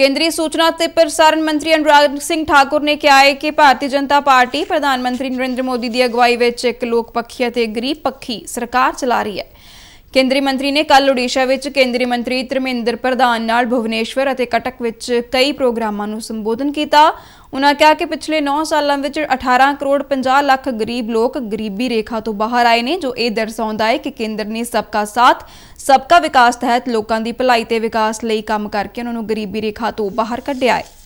ਕੇਂਦਰੀ ਸੂਚਨਾ ਤੇ ਪ੍ਰਸਾਰਣ ਮੰਤਰੀ ਅਨੁਰਾਗ ਸਿੰਘ ਠਾਕੁਰ ਨੇ ਕਿਹਾ ਹੈ ਕਿ ਭਾਰਤੀ ਜਨਤਾ ਪਾਰਟੀ ਪ੍ਰਧਾਨ ਮੰਤਰੀ ਨਰਿੰਦਰ ਮੋਦੀ ਦੀ ਅਗਵਾਈ ਵਿੱਚ ਇੱਕ ਲੋਕਪੱਖੀ ਅਤੇ ਗਰੀਬ ਪੱਖੀ ਸਰਕਾਰ ਚਲਾ ਰਹੀ ਹੈ ਕੇਂਦਰੀ ਮੰਤਰੀ ਨੇ ਕੱਲ ਓਡੀਸ਼ਾ ਵਿੱਚ ਕੇਂਦਰੀ ਮੰਤਰੀ ਧਰਮਿੰਦਰ ਪ੍ਰਧਾਨ ਨਾਲ ਭੁਵਨੇਸ਼ਵਰ ਅਤੇ ਕਟਕ ਵਿੱਚ ਕਈ ਪ੍ਰੋਗਰਾਮਾਂ ਨੂੰ ਸੰਬੋਧਨ ਕੀਤਾ ਉਨ੍ਹਾਂ ਕਿਹਾ ਕਿ ਪਿਛਲੇ 9 ਸਾਲਾਂ ਵਿੱਚ 18 ਕਰੋੜ 50 ਲੱਖ ਗਰੀਬ ਲੋਕ ਗਰੀਬੀ ਰੇਖਾ ਤੋਂ ਬਾਹਰ ਆਏ ਨੇ ਜੋ ਇਹ ਦਰਸਾਉਂਦਾ ਹੈ ਕਿ ਕੇਂਦਰ ਨੇ ਸਬਕਾ ਸਾਥ ਸਬਕਾ ਵਿਕਾਸ ਤਹਿਤ ਲੋਕਾਂ ਦੀ ਭਲਾਈ ਤੇ ਵਿਕਾਸ ਲਈ ਕੰਮ ਕਰਕੇ ਉਹਨਾਂ ਨੂੰ ਗਰੀਬੀ ਰੇਖਾ ਤੋਂ ਬਾਹਰ ਕੱਢਿਆ ਹੈ